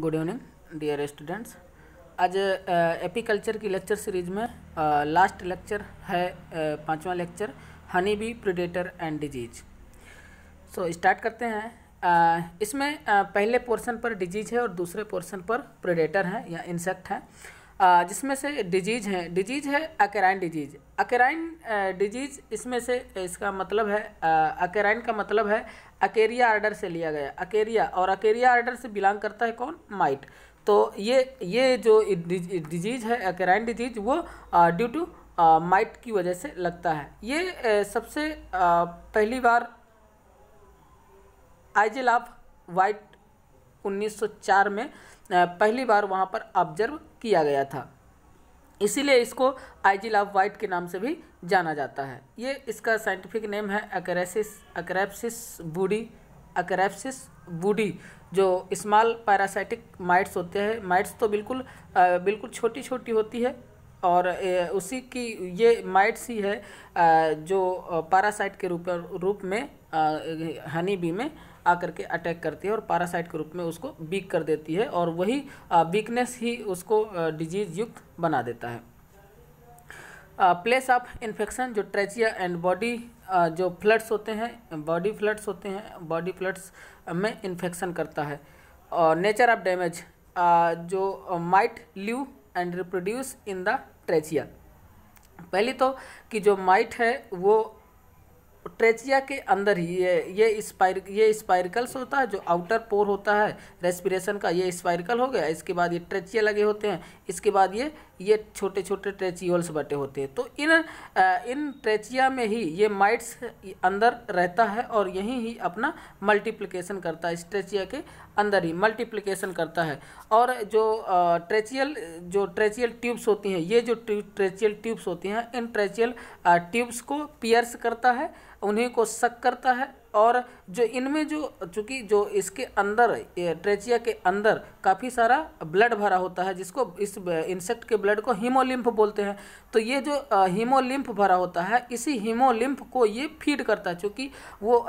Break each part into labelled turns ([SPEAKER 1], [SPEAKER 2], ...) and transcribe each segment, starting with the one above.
[SPEAKER 1] good evening dear students आज apiculture की lecture series में लास्ट लेक्चर है पांचवा lecture honey bee predator and disease so start करते हैं इसमें पहले पोर्शन पर डिजीज है और दूसरे पोर्शन पर प्रिडेटर है या इंसेक्ट है जिसमें से डिजीज है डिजीज है अकेराइन डिजीज अकेराइन डिजीज इसमें से इसका मतलब है अकेराइन का मतलब है अकेरिया आर्डर से लिया गया अकेरिया और अकेरिया आर्डर से बिलोंग करता है कौन माइट तो ये ये जो डिजीज़ है अकेराइन डिजीज़ वो ड्यू टू माइट की वजह से लगता है ये सबसे पहली बार आइजिल ऑफ वाइट 1904 में पहली बार वहाँ पर ऑब्जर्व किया गया था इसीलिए इसको आइजिल ऑफ वाइट के नाम से भी जाना जाता है ये इसका साइंटिफिक नेम है अक्रेसिस अकरेप्सिस बूडी अकरेप्सिस बूडी जो स्मॉल पैरासाइटिक माइट्स होते हैं माइट्स तो बिल्कुल आ, बिल्कुल छोटी छोटी होती है और उसी की ये माइट्स ही है जो पारासाइट के रूप रूप में हनी बी में आकर के अटैक करती है और पारासाइट के रूप में उसको बीक कर देती है और वही वीकनेस ही उसको डिजीज युक्त बना देता है प्लेस ऑफ इन्फेक्शन जो ट्रेचिया एंड बॉडी जो फ्लड्स होते हैं बॉडी फ्लड्स होते हैं बॉडी फ्लड्स में इन्फेक्शन करता है और नेचर ऑफ डैमेज जो mite live and reproduce in the trachea पहली तो कि जो माइट है वो ट्रेचिया के अंदर ही ये ये स्पाइर ये स्पाइरिकल्स होता है जो आउटर पोर होता है रेस्पिरेशन का ये स्पाइरिकल हो गया इसके बाद ये ट्रेचिया लगे होते हैं इसके बाद ये ये छोटे छोटे ट्रेचियोल्स बटे होते हैं तो इन इन ट्रेचिया में ही ये माइट्स अंदर रहता है और यहीं ही अपना मल्टीप्लिकेशन करता है इस ट्रेचिया के अंदर ही मल्टीप्लिकेशन करता है और जो ट्रेचियल जो ट्रेचियल ट्यूब्स होती हैं ये जो ट्रेचियल ट्यूब्स होती हैं इन ट्रेचियल ट्यूब्स को पियर्स करता है उन्हीं को शक करता है और जो इनमें जो चूँकि जो इसके अंदर ट्रेचिया के अंदर काफ़ी सारा ब्लड भरा होता है जिसको इस इंसेक्ट के ब्लड को हीमोलिम्फ बोलते हैं तो ये जो हीमोलिम्फ भरा होता है इसी हीमोलिम्फ को ये फीड करता है चूँकि वो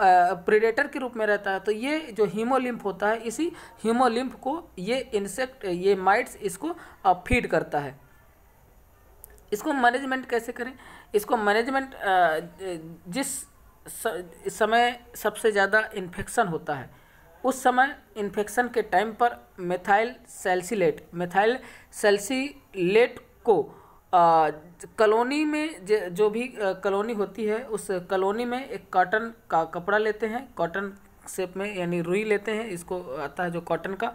[SPEAKER 1] प्रिडेटर के रूप में रहता है तो ये जो हीमोलिम्फ होता है इसी हीमोलिम्फ को ये इंसेक्ट ये माइट्स इसको फीड करता है इसको मैनेजमेंट कैसे करें इसको मैनेजमेंट जिस इस समय सबसे ज़्यादा इन्फेक्शन होता है उस समय इन्फेक्शन के टाइम पर मेथाइल सेल्सिलेट मेथाइल सेल्सिलेट को आ, कलोनी में जो भी कलोनी होती है उस कलोनी में एक कॉटन का कपड़ा लेते हैं कॉटन शेप में यानी रुई लेते हैं इसको आता है जो कॉटन का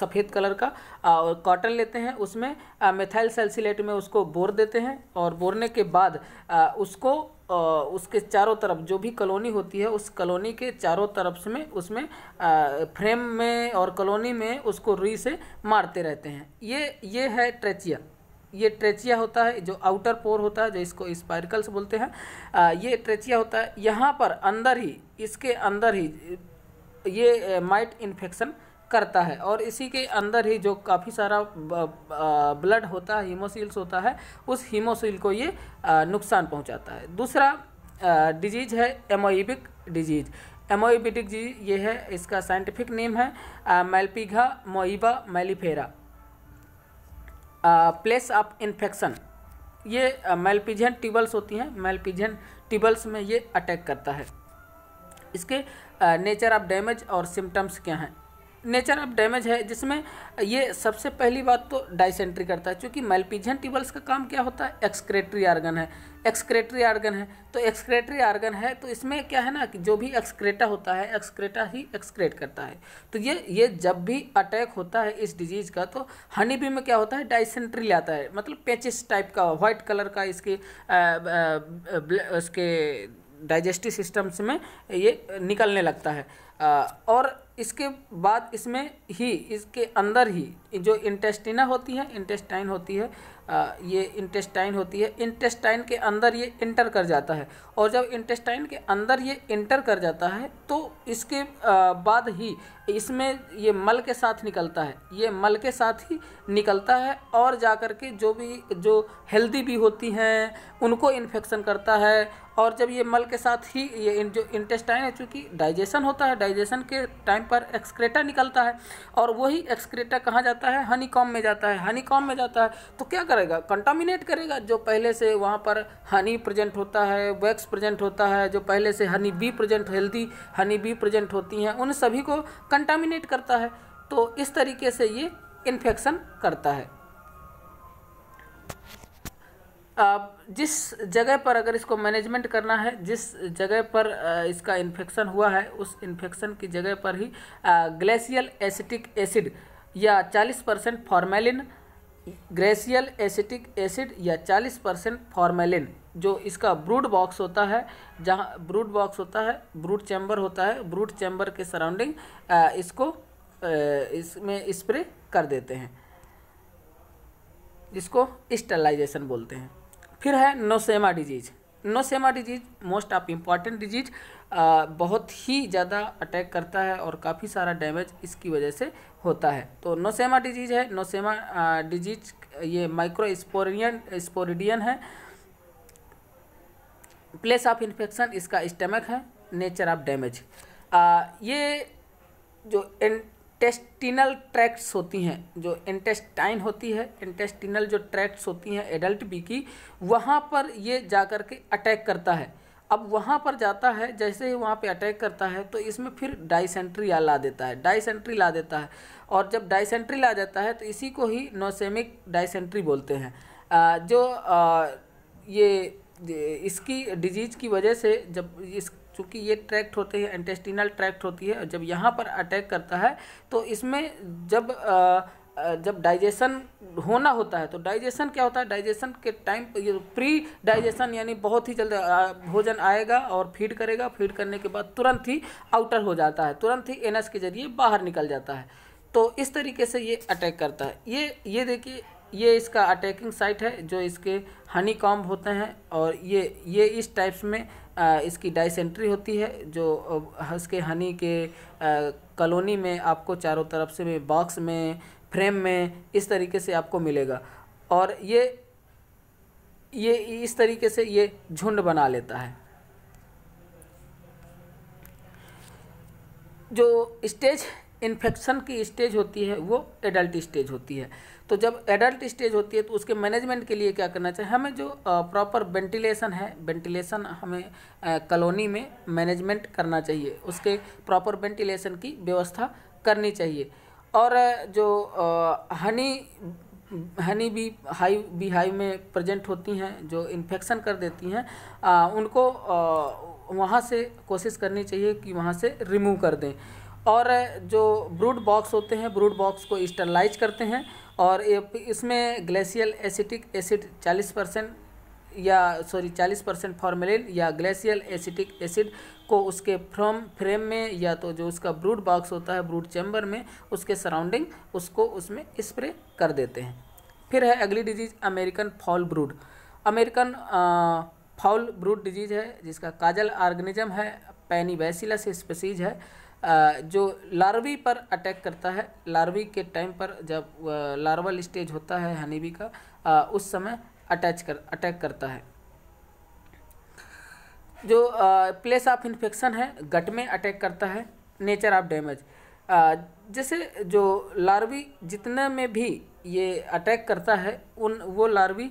[SPEAKER 1] सफ़ेद कलर का और कॉटन लेते हैं उसमें मेथाइल सेल्सिलेट में उसको बोर देते हैं और बोरने के बाद आ, उसको आ, उसके चारों तरफ जो भी कॉलोनी होती है उस कॉलोनी के चारों तरफ में उसमें आ, फ्रेम में और कॉलोनी में उसको रुई से मारते रहते हैं ये ये है ट्रेचिया ये ट्रेचिया होता है जो आउटर पोर होता है जो इसको स्पायरकल्स बोलते हैं ये ट्रेचिया होता है यहाँ पर अंदर ही इसके अंदर ही ये माइट इन्फेक्शन करता है और इसी के अंदर ही जो काफ़ी सारा ब्लड होता है हीमोसील्स होता है उस हीमोसील को ये नुकसान पहुँचाता है दूसरा डिजीज़ है एमोइबिक डिजीज़ एमोइबिटिक जी ये है इसका साइंटिफिक नेम है malpighamoeba mellificae place of infection ये मेलपिजन टिबल्स होती हैं मेलपिजन टिबल्स में ये अटैक करता है इसके नेचर ऑफ डैमेज और सिम्टम्स क्या हैं नेचर ऑफ डैमेज है जिसमें ये सबसे पहली बात तो डाइसेंट्री करता है क्योंकि मेलपीजियन ट्यूबल्स का काम क्या होता है एक्सक्रेटरी आर्गन है एक्सक्रेटरी आर्गन है तो एक्सक्रेटरी आर्गन है तो इसमें क्या है ना कि जो भी एक्सक्रेटा होता है एक्सक्रेटा ही एक्सक्रेट करता है तो ये ये जब भी अटैक होता है इस डिजीज़ का तो हनी भी में क्या होता है डाइसेंट्री लाता है मतलब पेचिस टाइप का वाइट कलर का इसके उसके डाइजेस्टिव सिस्टम्स में ये निकलने लगता है और इसके बाद इसमें ही इसके अंदर ही जो इंटेस्टिना होती है इंटेस्टाइन होती है ये इंटेस्टाइन होती है इंटेस्टाइन के अंदर ये इंटर कर जाता है और जब इंटेस्टाइन के अंदर ये इंटर कर जाता है तो इसके बाद ही इसमें ये मल के साथ निकलता है ये मल के साथ ही निकलता है और जा कर के जो भी जो हेल्दी भी होती हैं उनको इन्फेक्शन करता है और जब ये मल के साथ ही ये जो इंटेस्टाइन है चूँकि डाइजेशन होता है डाइजेशन के टाइम पर एक्सक्रेटा निकलता है और वही एक्सक्रेटा कहाँ जाता है हनी में जाता है हनी में जाता है तो क्या कर करेगा कंटामिनेट करेगा जो पहले से वहाँ पर हनी प्रेजेंट होता है वैक्स प्रेजेंट होता है जो पहले से honey bee present healthy honey bee present होती हैं उन सभी को कंटामिनेट करता है तो इस तरीके से ये इन्फेक्शन करता है अब जिस जगह पर अगर इसको मैनेजमेंट करना है जिस जगह पर इसका इन्फेक्शन हुआ है उस इन्फेक्शन की जगह पर ही ग्लेशियल एसिटिक एसिड या 40 percent formalin glacial acetic acid या 40 परसेंट फॉर्मेलिन जो इसका ब्रूड बॉक्स होता है जहाँ ब्रूड बॉक्स होता है ब्रूड चैम्बर होता है ब्रूड चैम्बर के सराउंडिंग इसको इसमें स्प्रे कर देते हैं जिसको स्टरलाइजेशन बोलते हैं फिर है nosema disease nosema disease most of important disease बहुत ही ज़्यादा अटैक करता है और काफ़ी सारा डैमेज इसकी वजह से होता है तो नोसेमा डिजीज है नोसेमा डिजीज ये माइक्रोस्पोरियन स्पोरिडियन है प्लेस ऑफ इन्फेक्शन इसका स्टमक है नेचर ऑफ डैमेज ये जो इंटेस्टिनल ट्रैक्ट्स होती हैं जो इंटेस्टाइन होती है इंटेस्टिनल जो ट्रैक्ट्स होती हैं एडल्ट बी की वहाँ पर ये जा कर के अटैक करता है अब वहाँ पर जाता है जैसे ही वहाँ पे अटैक करता है तो इसमें फिर डाइसेंट्री ला देता है डाइसेंट्री ला देता है और जब डाइसेंट्री ला जाता है तो इसी को ही नोसेमिक डाइसेंट्री बोलते हैं जो ये इसकी डिजीज़ की वजह से जब इस चूँकि ये ट्रैक्ट होते हैं इंटेस्टिनल ट्रैक्ट होती है जब यहाँ पर अटैक करता है तो इसमें जब आ, जब डाइजेशन होना होता है तो डाइजेशन क्या होता है डाइजेशन के टाइम प्री डाइजेशन यानी बहुत ही जल्द भोजन आएगा और फीड करेगा फीड करने के बाद तुरंत ही आउटर हो जाता है तुरंत ही एनएस के जरिए बाहर निकल जाता है तो इस तरीके से ये अटैक करता है ये ये देखिए ये इसका अटैकिंग साइट है जो इसके हनी कॉम्ब होते हैं और ये ये इस टाइप्स में आ, इसकी डाइसेंट्री होती है जो इसके हनी के आ, कॉलोनी में आपको चारों तरफ से बॉक्स में फ्रेम में इस तरीके से आपको मिलेगा और ये ये इस तरीके से ये झुंड बना लेता है जो स्टेज इन्फेक्शन की स्टेज होती है वो एडल्ट स्टेज होती है तो जब एडल्ट स्टेज होती है तो उसके मैनेजमेंट के लिए क्या करना चाहिए हमें जो प्रॉपर वेंटिलेशन है वेंटिलेशन हमें कॉलोनी में मैनेजमेंट करना चाहिए उसके प्रॉपर वेंटिलेशन की व्यवस्था करनी चाहिए और जो हनी हनी भी हाई बी हाई में प्रेजेंट होती हैं जो इन्फेक्शन कर देती हैं उनको वहाँ से कोशिश करनी चाहिए कि वहाँ से रिमूव कर दें और जो ब्रूड बॉक्स होते हैं ब्रूड बॉक्स को स्टरलाइज करते हैं और इसमें ग्लेशियल एसिटिक एसिड 40 परसेंट या सॉरी 40 परसेंट फॉर्मेलिन या ग्लेशियल एसिटिक एसिड को उसके फ्रॉम फ्रेम में या तो जो उसका ब्रूड बॉक्स होता है ब्रूड चैम्बर में उसके सराउंडिंग उसको उसमें स्प्रे कर देते हैं फिर है अगली disease American foul brood American foul brood disease है जिसका काजल ऑर्गेनिज्म है पैनीबैसिलस स्पेसीज है जो लार्वी पर अटैक करता है लार्वी के टाइम पर जब लार्वल स्टेज होता है हनीबी का उस समय अटैच कर अटैक करता है जो प्लेस ऑफ इन्फेक्शन है गट में अटैक करता है नेचर ऑफ डैमेज जैसे जो लार्वी जितने में भी ये अटैक करता है उन वो लार्वी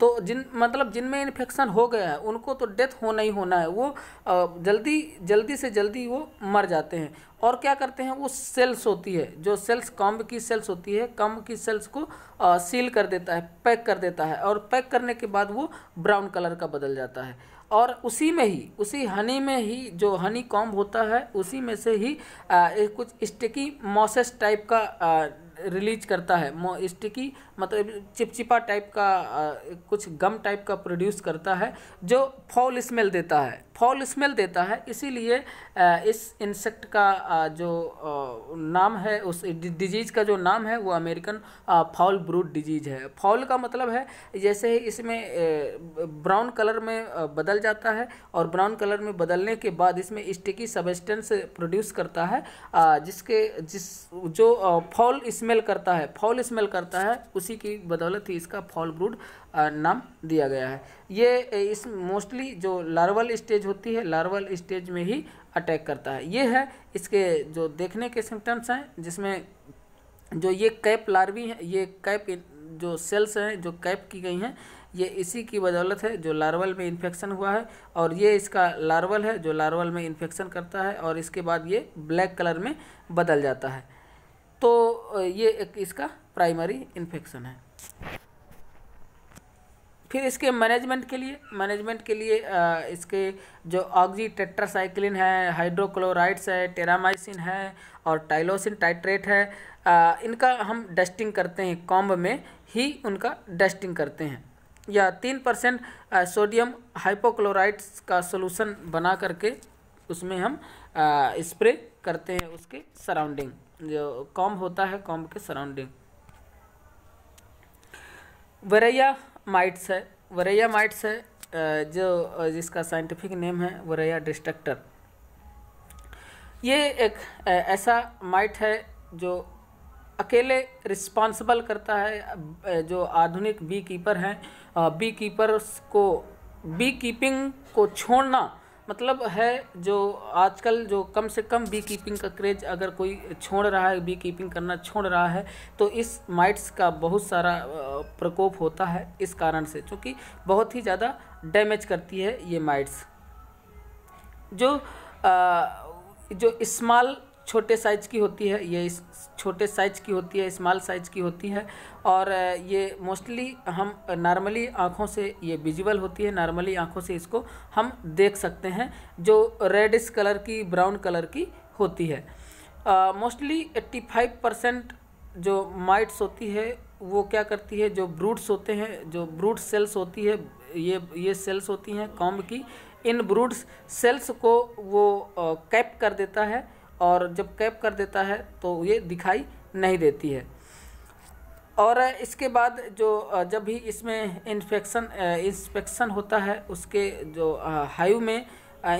[SPEAKER 1] तो जिन मतलब जिनमें इन्फेक्शन हो गया है उनको तो डेथ होना ही होना है वो जल्दी जल्दी से जल्दी वो मर जाते हैं और क्या करते हैं वो सेल्स होती है जो सेल्स कॉम्ब की सेल्स होती है कम्ब की सेल्स को आ, सील कर देता है पैक कर देता है और पैक करने के बाद वो ब्राउन कलर का बदल जाता है और उसी में ही उसी हनी में ही जो हनी कॉम्ब होता है उसी में से ही आ, कुछ स्टिकी मॉसेस टाइप का आ, रिलीज करता है स्टिकी मतलब चिपचिपा टाइप का कुछ गम टाइप का प्रोड्यूस करता है जो फॉल स्मेल देता है फॉल स्मेल देता है इसीलिए इस इंसेक्ट का जो नाम है उस डिजीज़ का जो नाम है वो अमेरिकन फॉल ब्रूड डिजीज़ है फॉल का मतलब है जैसे ही इसमें ब्राउन कलर में बदल जाता है और ब्राउन कलर में बदलने के बाद इसमें स्टिकी सबस्टेंस प्रोड्यूस करता है जिसके जिस जो फॉल स्मेल करता है फॉल स्मेल करता है उसी की बदौलत ही इसका फॉल ब्रूड नाम दिया गया है ये इस मोस्टली जो लार्वल स्टेज होती है लार्वल स्टेज में ही अटैक करता है ये है इसके जो देखने के सिम्टम्स हैं जिसमें जो ये कैप लार्वी है ये कैप जो सेल्स हैं जो कैप की गई हैं ये इसी की बदौलत है जो लार्वल में इन्फेक्शन हुआ है और ये इसका लार्वल है जो लार्वल में इन्फेक्शन करता है और इसके बाद ये ब्लैक कलर में बदल जाता है तो ये एक इसका प्राइमरी इन्फेक्शन है फिर इसके मैनेजमेंट के लिए मैनेजमेंट के लिए आ, इसके जो ऑक्जी टेट्रासाइक्लिन है हाइड्रोक्लोराइड्स है टेरामाइसिन है और टाइलोसिन टाइट्रेट है आ, इनका हम डस्टिंग करते हैं कॉम्ब में ही उनका डस्टिंग करते हैं या तीन परसेंट सोडियम हाइपोक्लोराइड्स का सोलूसन बना करके उसमें हम स्प्रे करते हैं उसके सराउंडिंग जो कॉम्ब होता है कॉम्ब के सराउंडिंग वरैया माइट्स है वरैया माइट्स है जो जिसका साइंटिफिक नेम है वरैया डिस्ट्रक्टर ये एक ऐसा माइट है जो अकेले रिस्पॉन्सिबल करता है जो आधुनिक बी कीपर हैं बी कीपर्स को बी कीपिंग को छोड़ना मतलब है जो आजकल जो कम से कम बी कीपिंग का क्रेज अगर कोई छोड़ रहा है बी कीपिंग करना छोड़ रहा है तो इस माइट्स का बहुत सारा प्रकोप होता है इस कारण से क्योंकि बहुत ही ज़्यादा डैमेज करती है ये माइट्स जो आ, जो स्मॉल छोटे साइज की होती है ये इस छोटे साइज की होती है स्मॉल साइज की होती है और ये मोस्टली हम नॉर्मली आँखों से ये विजिबल होती है नॉर्मली आँखों से इसको हम देख सकते हैं जो रेडिस कलर की ब्राउन कलर की होती है मोस्टली एट्टी फाइव परसेंट जो माइट्स होती है वो क्या करती है जो ब्रूड्स होते हैं जो ब्रूड सेल्स होती है ये ये सेल्स होती हैं कॉम्ब की इन ब्रूड्स सेल्स को वो कैप कर देता है और जब कैप कर देता है तो ये दिखाई नहीं देती है और इसके बाद जो जब भी इसमें इन्फेक्शन इंस्पेक्शन होता है उसके जो हाइव में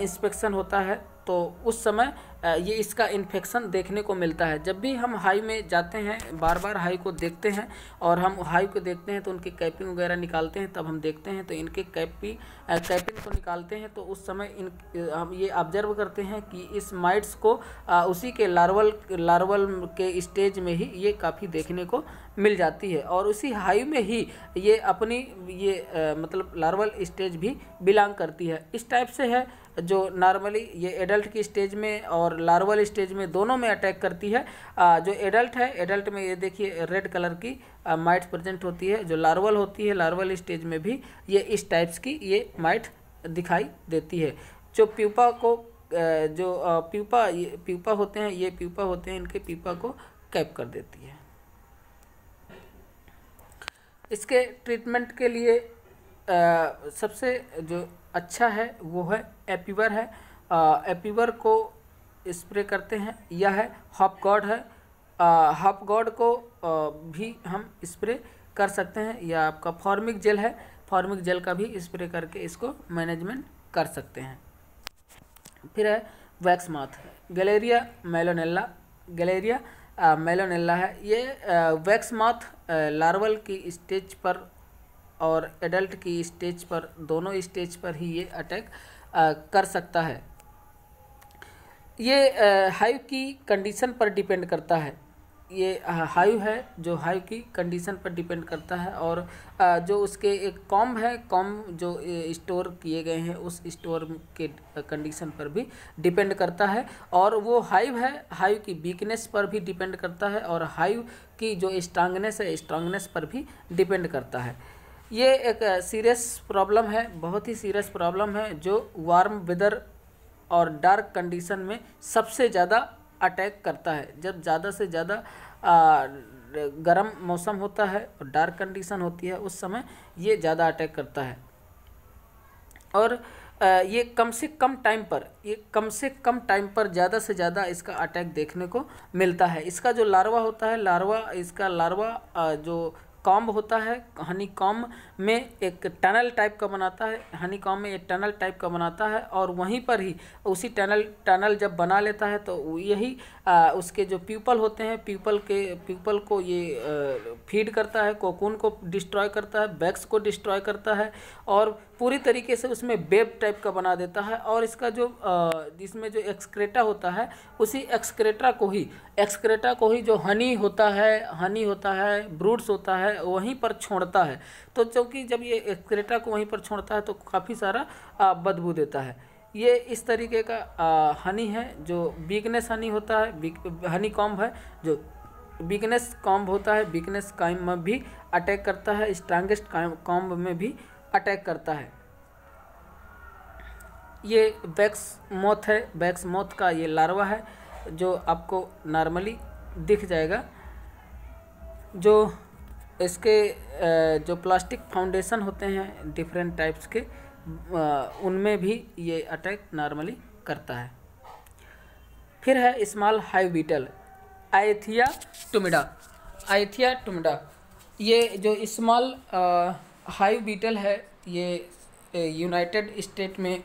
[SPEAKER 1] इंस्पेक्शन होता है तो उस समय ये इसका इन्फेक्शन देखने को मिलता है जब भी हम हाई में जाते हैं बार बार हाई को देखते हैं और हम हाई को देखते हैं तो उनकी कैपिंग वगैरह निकालते हैं तब हम देखते हैं तो इनके कैपी कैपिंग को निकालते हैं तो उस समय इन हम ये ऑब्जर्व करते हैं कि इस माइट्स को उसी के लार्वल लार्वल के स्टेज में ही ये काफ़ी देखने को मिल जाती है और उसी हाई में ही ये अपनी ये आ, मतलब लार्वल स्टेज भी बिलोंग करती है इस टाइप से है जो नॉर्मली ये एडल्ट की स्टेज में और और लार्वल स्टेज में दोनों में अटैक करती है जो एडल्ट है एडल्ट में ये देखिए रेड कलर की माइट प्रेजेंट होती है जो लार्वल होती है लार्वल स्टेज में भी ये इस टाइप्स की ये माइट दिखाई देती है जो प्यूपा को जो प्यूपा ये प्यूपा होते हैं ये प्यूपा होते हैं इनके प्यूपा को कैप कर देती है इसके ट्रीटमेंट के लिए आ, सबसे जो अच्छा है वो है एपीवर है एपीवर को स्प्रे करते हैं यह है हॉप गॉड है हॉप गॉड को आ, भी हम स्प्रे कर सकते हैं या आपका फॉर्मिक जेल है फॉर्मिक जेल का भी स्प्रे करके इसको मैनेजमेंट कर सकते हैं फिर है wax moth Galleria mellonella Galleria mellonella है ये वैक्स माथ लार्वल की स्टेज पर और एडल्ट की स्टेज पर दोनों स्टेज पर ही ये अटैक कर सकता है ये हाइव की कंडीशन पर डिपेंड करता है ये हाइव है जो हाइव की कंडीशन पर डिपेंड करता है और जो उसके एक कॉम है कॉम जो स्टोर किए गए हैं उस स्टोर के कंडीशन पर भी डिपेंड करता है और वो हाइव है हाइव की वीकनेस पर भी डिपेंड करता है और हाइव की जो स्ट्रांगनेस है स्ट्रांगनेस पर भी डिपेंड करता है ये एक सीरियस प्रॉब्लम है बहुत ही सीरियस प्रॉब्लम है जो वार्म वेदर और डार्क कंडीशन में सबसे ज़्यादा अटैक करता है जब ज़्यादा से ज़्यादा गर्म मौसम होता है और डार्क कंडीशन होती है उस समय ये ज़्यादा अटैक करता है और ये कम से कम टाइम पर ये कम से कम टाइम पर ज़्यादा से ज़्यादा इसका अटैक देखने को मिलता है इसका जो लार्वा होता है लार्वा इसका लार्वा जो कॉम्ब होता है हनी कॉम्ब में एक टनल टाइप का बनाता है हनी कॉम्ब में एक टनल टाइप का बनाता है और वहीं पर ही उसी टनल टनल जब बना लेता है तो यही आ, उसके जो पीपल होते हैं पीपल के पीपल को ये आ, फीड करता है कोकून को डिस्ट्रॉय करता है बैग्स को डिस्ट्रॉय करता है और पूरी तरीके से उसमें बेब टाइप का बना देता है और इसका जो इसमें जो एक्सक्रेटा होता है उसी एक्सक्रेटा को ही एक्सक्रेटा को ही जो हनी होता है हनी होता है ब्रूड्स होता है है वहीं पर छोड़ता है तो चूँकि जब ये एक्सक्रेटा को वहीं पर छोड़ता है तो काफ़ी सारा बदबू देता है ये इस तरीके का हनी है जो वीकनेस हनी होता है हनी कॉम्ब है जो वीकनेस कॉम्ब होता है वीकनेस काइम में भी अटैक करता है स्ट्रांगेस्ट कॉम्ब में भी अटैक करता है ये वैक्स मोथ है वैक्स मोथ का ये लार्वा है जो आपको नॉर्मली दिख जाएगा जो इसके जो प्लास्टिक फाउंडेशन होते हैं डिफरेंट टाइप्स के उनमें भी ये अटैक नॉर्मली करता है फिर है small hive beetle Aethina tumida Aethina tumida ये जो स्मॉल हाई बीटल है ये यूनाइटेड स्टेट में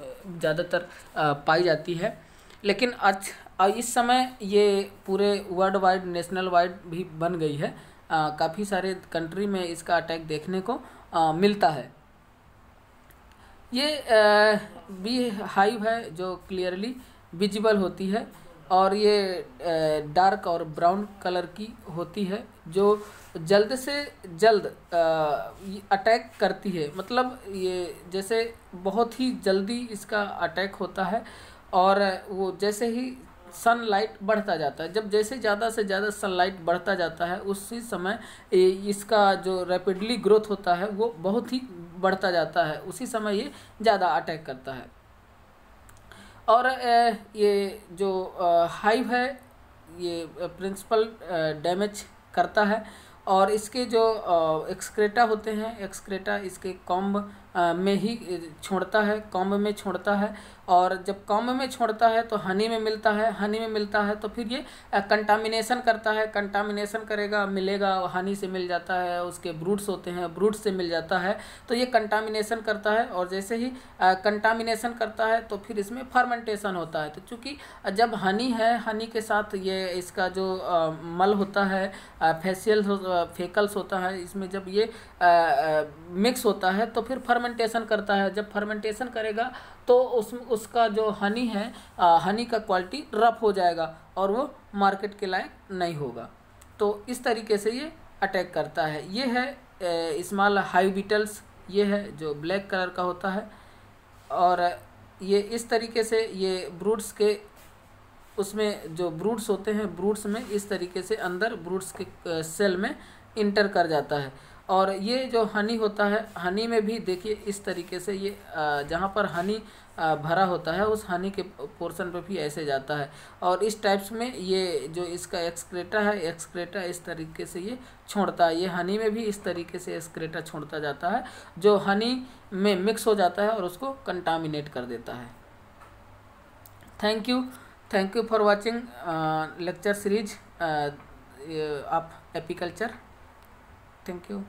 [SPEAKER 1] ज़्यादातर पाई जाती है लेकिन आज इस समय ये पूरे वर्ल्ड वाइड नेशनल वाइड भी बन गई है काफ़ी सारे कंट्री में इसका अटैक देखने को आ, मिलता है ये बी हाइव है जो क्लियरली विजिबल होती है और ये डार्क और ब्राउन कलर की होती है जो जल्द से जल्द अटैक करती है मतलब ये जैसे बहुत ही जल्दी इसका अटैक होता है और वो जैसे ही सनलाइट बढ़ता जाता है जब जैसे ज़्यादा से ज़्यादा सनलाइट बढ़ता जाता है उसी समय इसका जो रैपिडली ग्रोथ होता है वो बहुत ही बढ़ता जाता है उसी समय ये ज़्यादा अटैक करता है और ये जो हाइव है ये प्रिंसिपल डैमेज करता है और इसके जो एक्सक्रेटा होते हैं एक्सक्रेटा इसके कॉम्ब में ही छोड़ता है कॉम्ब में छोड़ता है और जब कॉम्ब में छोड़ता है तो हनी में मिलता है हनी में मिलता है तो फिर ये कंटामिनेशन करता है कंटामिनेशन करेगा मिलेगा हनी से मिल जाता है उसके ब्रूट्स होते हैं ब्रूट से मिल जाता है तो ये कंटामिनेशन करता है और जैसे ही कंटामिनेशन करता है तो फिर इसमें फर्मेंटेशन होता है तो चूँकि जब हनी है हनी के साथ ये इसका जो मल होता है फेसियल फेकल्स होता है इसमें जब ये मिक्स होता है तो फिर फर्म फर्मेंटेशन करता है जब फर्मेंटेशन करेगा तो उस उसका जो हनी है आ, हनी का क्वालिटी रफ हो जाएगा और वो मार्केट के लायक नहीं होगा तो इस तरीके से ये अटैक करता है ये है स्मॉल हाई बीटल्स ये है जो ब्लैक कलर का होता है और ये इस तरीके से ये ब्रूड्स के उसमें जो ब्रूड्स होते हैं ब्रूड्स में इस तरीके से अंदर ब्रूड्स के सेल में इंटर कर जाता है और ये जो हनी होता है हनी में भी देखिए इस तरीके से ये जहाँ पर हनी भरा होता है उस हनी के पोर्शन पर भी ऐसे जाता है और इस टाइप्स में ये जो इसका एक्सक्रेटा है एक्सक्रेटा इस तरीके से ये छोड़ता है ये हनी में भी इस तरीके से एक्सक्रेटा छोड़ता जाता है जो हनी में मिक्स हो जाता है और उसको कंटामिनेट कर देता है thank you thank you for watching lecture series of apiculture thank you